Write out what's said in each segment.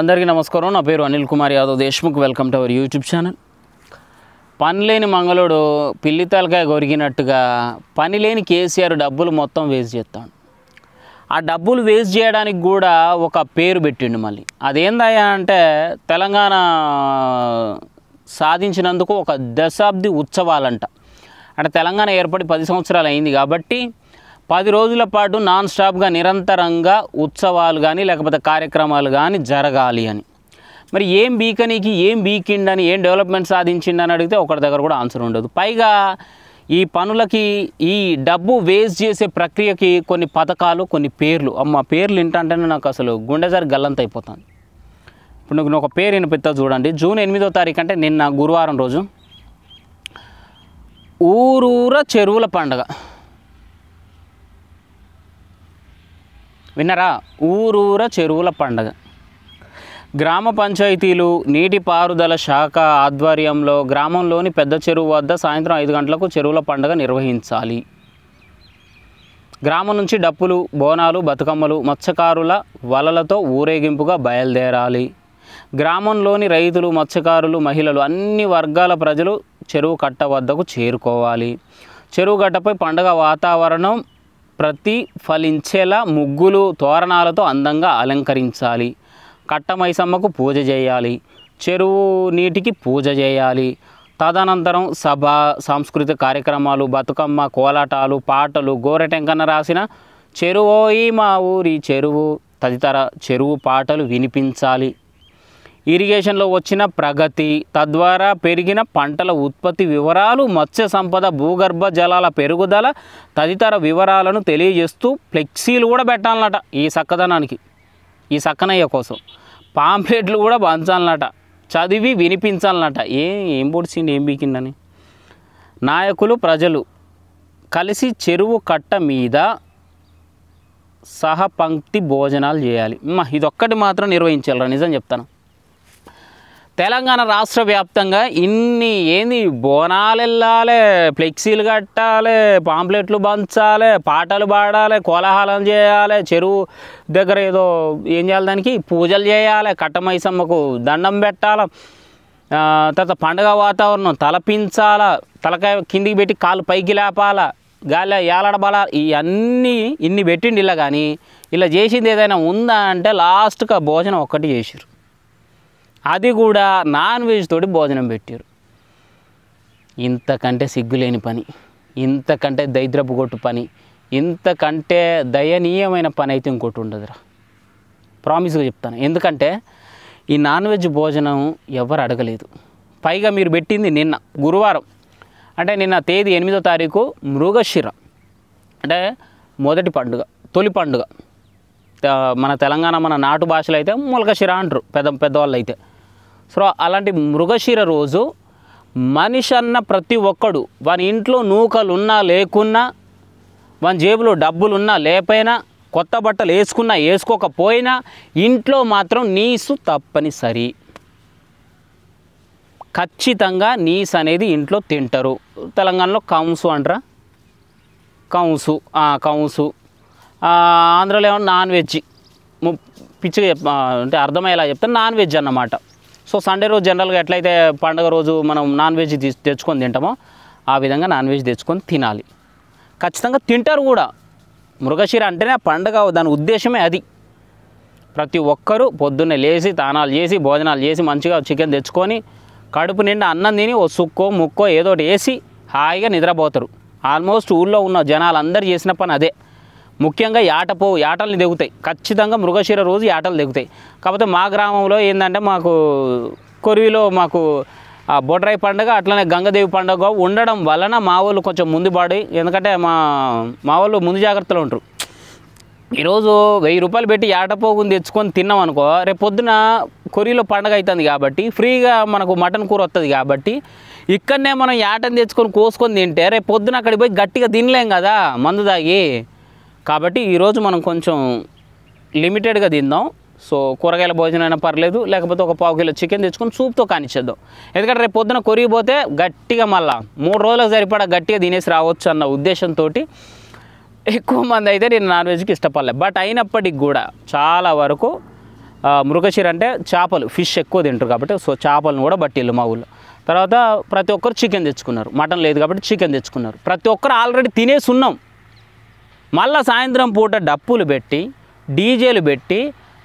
అందరికీ నమస్కారం నా పేరు Anil Kumar Yadav Deshmukh welcome to our YouTube channel పని లేని మంగళుడు పిల్లి తలకాయ కొరికినట్టుగా పని లేని కేసీఆర్ డబ్బులు మొత్తం వేస్ట్ చేస్తాడు ఆ డబ్బులు వేస్ట్ చేయడానికి కూడా ఒక పేరు పెట్టిండు మళ్ళీ అదేందయ్యా అంటే తెలంగాణ సాధించినందుకు ఒక దశాబ్ది ఉత్సవాలంట అంటే తెలంగాణ ఏర్పడి పది సంవత్సరాలు అయింది కాబట్టి పది రోజుల పాటు నాన్ స్టాప్గా నిరంతరంగా ఉత్సవాలు కానీ లేకపోతే కార్యక్రమాలు కానీ జరగాలి అని మరి ఏం బీకనీకి ఏం బీకిండని ఏం డెవలప్మెంట్ సాధించిండని అని అడిగితే ఒకరి దగ్గర కూడా ఆన్సర్ ఉండదు పైగా ఈ పనులకి ఈ డబ్బు వేస్ట్ చేసే ప్రక్రియకి కొన్ని పథకాలు కొన్ని పేర్లు అమ్మ పేర్లు వింటంటేనే నాకు అసలు గుండెజారి గల్లంత అయిపోతుంది ఇప్పుడు నువ్వు ఒక పేరు వినిపిస్తా చూడండి జూన్ ఎనిమిదో తారీఖు అంటే నిన్న గురువారం రోజు ఊరూర చెరువుల పండగ విన్నరా ఊరూర చెరువుల పండగ గ్రామ పంచాయతీలు నీటిపారుదల శాఖ ఆధ్వర్యంలో గ్రామంలోని పెద్ద చెరువు వద్ద సాయంత్రం ఐదు గంటలకు చెరువుల పండగ నిర్వహించాలి గ్రామం నుంచి డప్పులు బోనాలు బతుకమ్మలు మత్స్యకారుల వలలతో ఊరేగింపుగా బయలుదేరాలి గ్రామంలోని రైతులు మత్స్యకారులు మహిళలు అన్ని వర్గాల ప్రజలు చెరువు కట్ట వద్దకు చేరుకోవాలి చెరువు గట్టపై పండగ వాతావరణం ప్రతిఫలించేలా ముగ్గులు తోరణాలతో అందంగా అలంకరించాలి కట్టమైసమ్మకు పూజ చేయాలి చెరువు నీటికి పూజ చేయాలి తదనంతరం సభ సాంస్కృతిక కార్యక్రమాలు బతుకమ్మ కోలాటాలు పాటలు గోరటెంకన రాసిన చెరువోయి మా ఊరి చెరువు తదితర చెరువు పాటలు వినిపించాలి ఇరిగేషన్లో వచ్చిన ప్రగతి తద్వారా పెరిగిన పంటల ఉత్పత్తి వివరాలు మత్స్య సంపద భూగర్భ జలాల పెరుగుదల తదితర వివరాలను తెలియజేస్తూ ఫ్లెక్సీలు కూడా పెట్టాలన్నట ఈ చక్కదనానికి ఈ చక్కనయ్య కోసం పాంప్లెట్లు కూడా పంచాలన్నట చదివి వినిపించాలన్నట ఏం ఏం పొడిచింది ఏం బీకిందని నాయకులు ప్రజలు కలిసి చెరువు కట్ట మీద సహపంక్తి భోజనాలు చేయాలి ఇదొక్కటి మాత్రం నిర్వహించాలరా నిజం చెప్తాను తెలంగాణ రాష్ట్ర వ్యాప్తంగా ఇన్ని ఏంది బోనాలు వెళ్ళాలి ఫ్లెక్సీలు కట్టాలి పాంప్లెట్లు పంచాలి పాటలు పాడాలి కోలాహలం చేయాలి చెరువు దగ్గర ఏదో ఏం చేయాలి దానికి పూజలు చేయాలి కట్టమైసమ్మకు దండం పెట్టాలి తర్వాత పండగ వాతావరణం తలపించాల తలకాయ కిందికి పెట్టి కాలు పైకి లేపాల గాలి ఏలడబల ఇవన్నీ ఇన్ని పెట్టిండి ఇలా కానీ ఇలా చేసింది ఏదైనా ఉందా అంటే లాస్ట్గా భోజనం ఒక్కటి చేసారు అది కూడా నాన్ వెజ్ తోటి భోజనం పెట్టారు ఇంతకంటే సిగ్గులేని పని ఇంతకంటే దైద్రపు కొట్టు పని ఇంతకంటే దయనీయమైన పని అయితే ఇంకోటి ఉండదురా ప్రామిస్గా చెప్తాను ఎందుకంటే ఈ నాన్ వెజ్ భోజనం ఎవరు అడగలేదు పైగా మీరు పెట్టింది నిన్న గురువారం అంటే నిన్న తేదీ ఎనిమిదో తారీఖు మృగశిర అంటే మొదటి పండుగ తొలి పండుగ మన తెలంగాణ మన నాటు భాషలో అయితే మొలకశిర అంటారు పెద్ద పెద్దవాళ్ళు అయితే సో అలాంటి మృగశిర రోజు మనిషి అన్న ప్రతి ఒక్కడు వాని ఇంట్లో నూకలు ఉన్నా లేకున్నా వాని జేబులో డబ్బులు ఉన్నా లేపైనా కొత్త బట్టలు వేసుకున్నా వేసుకోకపోయినా ఇంట్లో మాత్రం నీసు తప్పనిసరి ఖచ్చితంగా నీసు అనేది ఇంట్లో తింటారు తెలంగాణలో కౌంసు అంటారా కౌంసు కౌంసు ఆంధ్రలో ఏమన్నా నాన్ వెజ్ పిచ్చిగా చెప్ అంటే అర్థమయ్యేలా చెప్తే నాన్ వెజ్ అన్నమాట సో సండే రోజు జనరల్గా ఎట్లయితే పండుగ రోజు మనం నాన్ వెజ్ తెచ్చుకొని తింటామో ఆ విధంగా నాన్ వెజ్ తెచ్చుకొని తినాలి ఖచ్చితంగా తింటారు కూడా మృగశీర అంటేనే పండుగ దాని ఉద్దేశమే అది ప్రతి ఒక్కరూ పొద్దున్నే లేచి తానాలు చేసి భోజనాలు చేసి మంచిగా చికెన్ తెచ్చుకొని కడుపు నిండా అన్నం తిని ఓ సుక్కో ముక్కో ఏదో ఒకటి వేసి హాయిగా నిద్రపోతారు ఆల్మోస్ట్ ఊళ్ళో ఉన్న జనాలు అందరు చేసిన పని అదే ముఖ్యంగా యాటపో యాటల్ని దిగుతాయి ఖచ్చితంగా మృగశిర రోజు యాటలు దిగుతాయి కాకపోతే మా గ్రామంలో ఏంటంటే మాకు కొరివిలో మాకు బొడ్రాయి పండుగ అట్లనే గంగదేవి పండుగ ఉండడం వలన మా వాళ్ళు కొంచెం ముందు పాడి ఎందుకంటే మా మా వాళ్ళు ముందు జాగ్రత్తలు ఉంటారు ఈరోజు వెయ్యి రూపాయలు పెట్టి ఏటపోగుని తెచ్చుకొని తిన్నాం అనుకో రేపు పొద్దున కొరిలో పండగ అవుతుంది కాబట్టి ఫ్రీగా మనకు మటన్ కూర వస్తుంది కాబట్టి ఇక్కడనే మనం ఏటని తెచ్చుకొని కోసుకొని తింటే రేపు పొద్దున అక్కడికి పోయి గట్టిగా తినలేం కదా మందు తాగి కాబట్టి ఈరోజు మనం కొంచెం లిమిటెడ్గా తిందాం సో కూరగాయల భోజనం అయినా పర్లేదు లేకపోతే ఒక పావు కిలో చికెన్ తెచ్చుకొని సూప్తో కానిచ్చేద్దాం ఎందుకంటే రేపు పొద్దున కొరిగిపోతే గట్టిగా మళ్ళా మూడు రోజులకు సరిపడా గట్టిగా తినేసి రావచ్చు అన్న ఉద్దేశంతో ఎక్కువ మంది అయితే నేను నాన్ వెజ్కి ఇష్టపడలేదు బట్ అయినప్పటికి కూడా చాలా వరకు మృగశీర అంటే చేపలు ఫిష్ ఎక్కువ తింటారు కాబట్టి సో చేపలను కూడా బట్టిల్లు మా ఊళ్ళో తర్వాత ప్రతి ఒక్కరు చికెన్ తెచ్చుకున్నారు మటన్ లేదు కాబట్టి చికెన్ తెచ్చుకున్నారు ప్రతి ఒక్కరు ఆల్రెడీ తినేసి ఉన్నాం మళ్ళీ సాయంత్రం పూట డప్పులు పెట్టి డీజేలు పెట్టి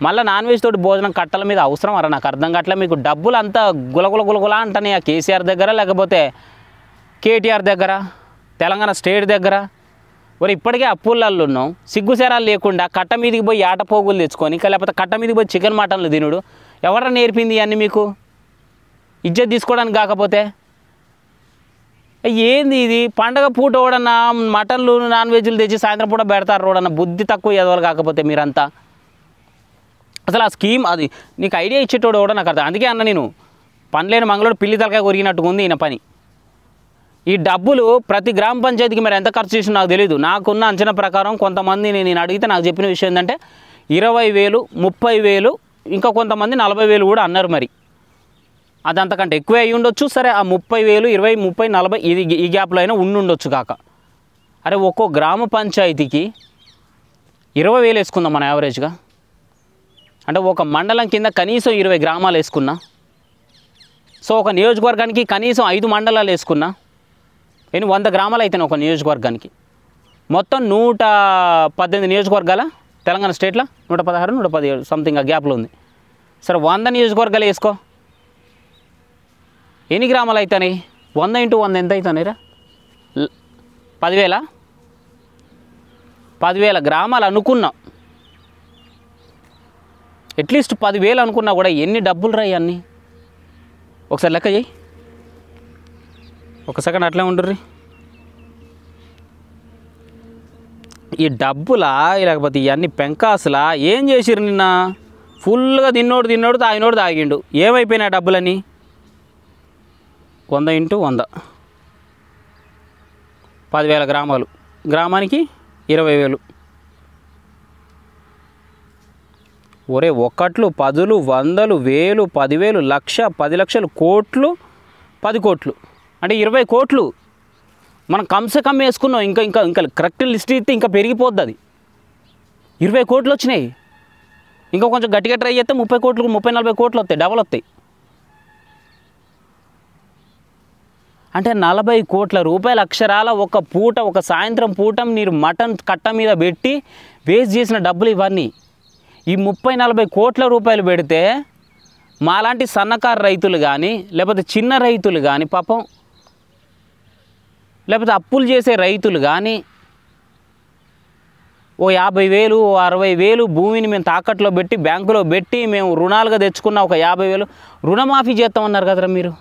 మళ్ళీ నాన్ వెజ్ తోటి భోజనం కట్టల మీద అవసరం అరా నాకు అర్థం కట్టలే మీకు డబ్బులు అంతా గులగుల గులగుల అంటున్నాయి కేసీఆర్ దగ్గర లేకపోతే కేటీఆర్ దగ్గర తెలంగాణ స్టేట్ దగ్గర మరి ఇప్పటికే అప్పులల్లో ఉన్నాం సిగ్గుసేరాలు లేకుండా కట్ట మీదకి పోయి ఆటపోగులు తెచ్చుకొని లేకపోతే కట్ట మీదకి పోయి చికెన్ మటన్లు తినుడు ఎవడ నేర్పింది అన్నీ మీకు ఇజ్జత్ తీసుకోవడానికి కాకపోతే ఏంది ఇది పండగ పూట కూడా మటన్లు నాన్ వెజ్లు తెచ్చి సాయంత్రం పూట పెడతారు రోడన్న బుద్ధి తక్కువ ఎదవలు కాకపోతే మీరంతా అసలు ఆ స్కీమ్ అది నీకు ఐడియా ఇచ్చేటోడు కూడా నాకు అర్థం అందుకే అన్న నేను పనిలేని మంగళూరు పిల్లి తలకాయ కొరిగినట్టుగా ఉంది ఈయన పని ఈ డబ్బులు ప్రతి గ్రామ పంచాయతీకి మరి ఎంత ఖర్చు చేసినా నాకు తెలియదు నాకున్న అంచనా ప్రకారం కొంతమంది నేను అడిగితే నాకు చెప్పిన విషయం ఏంటంటే ఇరవై వేలు ముప్పై వేలు ఇంకా కొంతమంది నలభై వేలు కూడా అన్నారు మరి అది అంతకంటే ఎక్కువ అయ్యి ఉండొచ్చు సరే ఆ ముప్పై వేలు ఇరవై ముప్పై నలభై ఇది ఈ గ్యాప్లో అయినా ఉండుండొచ్చు కాక అరే ఒక్కో గ్రామ పంచాయతీకి ఇరవై వేలు వేసుకుందాం మన యావరేజ్గా అంటే ఒక మండలం కింద కనీసం ఇరవై గ్రామాలు వేసుకున్నా సో ఒక నియోజకవర్గానికి కనీసం ఐదు మండలాలు వేసుకున్నా నేను వంద గ్రామాలు అయితే ఒక నియోజకవర్గానికి మొత్తం నూట పద్దెనిమిది నియోజకవర్గాల తెలంగాణ స్టేట్లో నూట పదహారు నూట పదిహేడు సంథింగ్ ఆ గ్యాప్లో ఉంది సరే వంద నియోజకవర్గాలు వేసుకో ఎన్ని గ్రాములు అవుతాయి వంద ఇంటూ వంద ఎంత అవుతాయిరా పదివేల పదివేల గ్రామాలు అనుకున్నాం అట్లీస్ట్ పదివేలు అనుకున్నా కూడా ఎన్ని డబ్బులు రా అన్నీ ఒకసారి లెక్క చేయి ఒక సెకండ్ అట్లే ఉండుర్రి ఈ డబ్బులా లేకపోతే ఇవన్నీ పెంకాసులా ఏం చేసిరు నిన్న ఫుల్గా తిన్నోడు తిన్నోడు తాగినోడు తాగిండు ఏమైపోయినా డబ్బులని వంద ఇంటూ వంద పదివేల గ్రామాలు గ్రామానికి ఇరవై వేలు ఒరే ఒకట్లు పదులు వందలు వేలు పదివేలు లక్ష పది లక్షలు కోట్లు పది కోట్లు అంటే ఇరవై కోట్లు మనం కంసే కమ్ వేసుకున్నాం ఇంకా ఇంకా ఇంకా కరెక్ట్ లిస్ట్ ఇస్తే ఇంకా పెరిగిపోద్ది అది ఇరవై కోట్లు వచ్చినాయి ఇంకా కొంచెం గట్టిగా ట్రై చేస్తే ముప్పై కోట్లు ముప్పై నలభై కోట్లు వస్తాయి డబల్ వస్తాయి అంటే నలభై కోట్ల రూపాయల అక్షరాల ఒక పూట ఒక సాయంత్రం పూట మీరు మటన్ కట్ట మీద పెట్టి వేస్ట్ చేసిన డబ్బులు ఇవన్నీ ఈ ముప్పై నలభై కోట్ల రూపాయలు పెడితే మాలాంటి సన్నకారు రైతులు కానీ లేకపోతే చిన్న రైతులు కానీ పాపం లేకపోతే అప్పులు చేసే రైతులు కానీ ఓ యాభై వేలు ఓ అరవై వేలు భూమిని మేము తాకట్లో పెట్టి బ్యాంకులో పెట్టి మేము రుణాలుగా తెచ్చుకున్న ఒక యాభై వేలు రుణమాఫీ చేస్తామన్నారు కదరా మీరు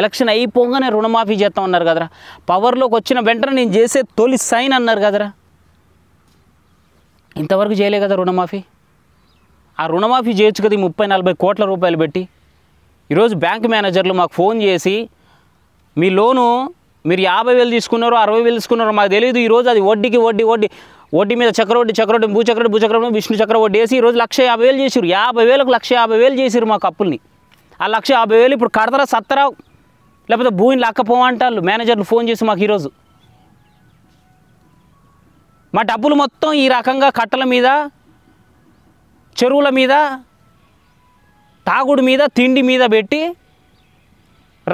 ఎలక్షన్ అయిపోగానే రుణమాఫీ చేస్తా ఉన్నారు కదరా పవర్లోకి వచ్చిన వెంటనే నేను చేసే తొలి సైన్ అన్నారు కదరా ఇంతవరకు చేయలే కదా రుణమాఫీ ఆ రుణమాఫీ చేయొచ్చు కదా ముప్పై నలభై కోట్ల రూపాయలు పెట్టి ఈరోజు బ్యాంక్ మేనేజర్లు మాకు ఫోన్ చేసి మీ లోను మీరు యాభై వేలు తీసుకున్నారో అరవై వేలు తీసుకున్నారో మాకు తెలియదు ఈరోజు అది వడ్డీకి వడ్డీ వడ్డీ వడ్డీ మీద చక్రవడ్డీ చక్రవడ్డీ భూచక్రవడ్డీ భూచక్రవడ్డీ విష్ణు చక్రవడ్డీ వేసి ఈరోజు లక్ష యాభై వేలు చేసిరు యాభై వేలకు లక్ష యాభై వేలు చేసారు మాకు అప్పుల్ని ఆ లక్ష యాభై వేలు ఇప్పుడు కడతరా సత్తరా లేకపోతే భూమిని లాక్కపోమంటారు మేనేజర్లు ఫోన్ చేసి మాకు ఈరోజు మా డబ్బులు మొత్తం ఈ రకంగా కట్టల మీద చెరువుల మీద తాగుడు మీద తిండి మీద పెట్టి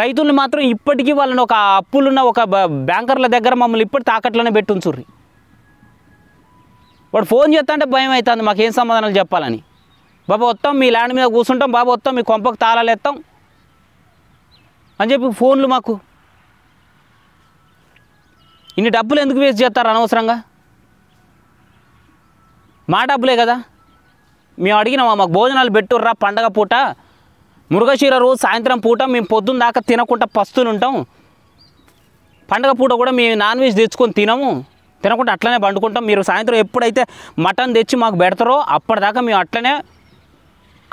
రైతుల్ని మాత్రం ఇప్పటికీ వాళ్ళని ఒక అప్పులున్న ఒక బ్యాంకర్ల దగ్గర మమ్మల్ని ఇప్పటి తాకట్లోనే పెట్టుంచుర్రి వాడు ఫోన్ చేస్తా అంటే భయం అవుతుంది మాకేం సమాధానాలు చెప్పాలని బాబా వస్తాం మీ ల్యాండ్ మీద కూర్చుంటాం బాబా వస్తాం మీ కొంపకు తాళాలు ఎత్తాం అని చెప్పి ఫోన్లు మాకు ఇన్ని డబ్బులు ఎందుకు వేస్ట్ చేస్తారు అనవసరంగా మా డబ్బులే కదా మేము అడిగినామా మాకు భోజనాలు పెట్టుర్రా పండగ పూట మురుగశీర రోజు సాయంత్రం పూట మేము పొద్దున్న దాకా తినకుండా పస్తులు ఉంటాం పండగ పూట కూడా మేము నాన్ వెజ్ తెచ్చుకొని తినము తినకుండా అట్లనే పండుకుంటాం మీరు సాయంత్రం ఎప్పుడైతే మటన్ తెచ్చి మాకు పెడతారో అప్పటిదాకా మేము అట్లనే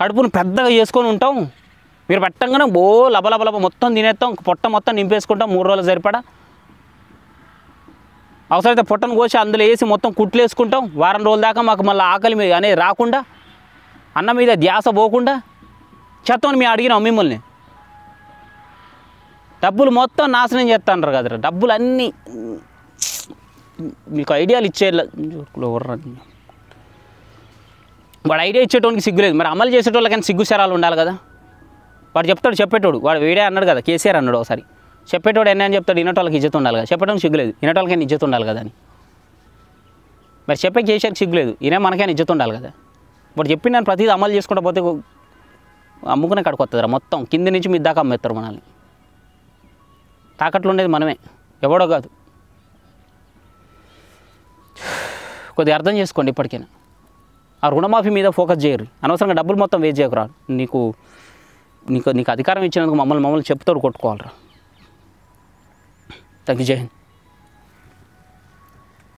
కడుపును పెద్దగా చేసుకొని ఉంటాం మీరు పెట్టంగానే బో లబలబలబ మొత్తం తినేస్తాం పొట్ట మొత్తం నింపేసుకుంటాం మూడు రోజులు సరిపడా అవసరమైతే పొట్టను కోసి అందులో వేసి మొత్తం కుట్లు వేసుకుంటాం వారం రోజుల దాకా మాకు మళ్ళీ ఆకలి మీద అనేది రాకుండా అన్న మీద ధ్యాస పోకుండా చెత్తం మేము అడిగినాం మిమ్మల్ని డబ్బులు మొత్తం నాశనం చేస్తాను కదరా డబ్బులు అన్నీ మీకు ఐడియాలు ఇచ్చే వాడు ఐడియా ఇచ్చేటోనికి సిగ్గులేదు మరి అమలు చేసేటోళ్ళకైనా సిగ్గు శరాలు ఉండాలి కదా వాడు చెప్తాడు చెప్పేటోడు వాడు వీడే అన్నాడు కదా కేసీఆర్ అన్నాడు ఒకసారి చెప్పేటోడు ఎన్ని అని చెప్తాడు వినటోళ్ళకి ఇజ్జత ఉండాలి కదా చెప్పడం సిగ్గులేదు వినటోళ్ళకైనా ఇజ్జత ఉండాలి కదా అని మరి చెప్పే కేసీఆర్ సిగ్గులేదు ఈయన మనకైనా ఇజ్జత ఉండాలి కదా ఇప్పుడు చెప్పి నేను ప్రతిదీ అమలు చేసుకుంటా పోతే అమ్ముకునే కాడికి వస్తుందిరా మొత్తం కింద నుంచి మీ దాకా అమ్మేస్తారు మనల్ని తాకట్లు ఉండేది మనమే ఎవడో కాదు కొద్దిగా అర్థం చేసుకోండి ఇప్పటికైనా ఆ రుణమాఫీ మీద ఫోకస్ చేయరు అనవసరంగా డబ్బులు మొత్తం వేస్ట్ చేయకురా నీకు నీకు నీకు అధికారం ఇచ్చినందుకు మమ్మల్ని మమ్మల్ని చెప్తాడు కొట్టుకోవాలరా థ్యాంక్ యూ జై హింద్